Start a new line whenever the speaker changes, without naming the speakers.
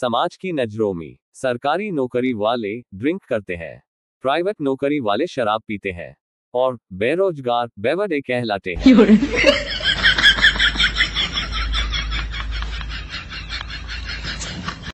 समाज की नजरों में सरकारी नौकरी वाले ड्रिंक करते हैं प्राइवेट नौकरी वाले शराब पीते हैं और बेरोजगार बेवडे कहलाते हैं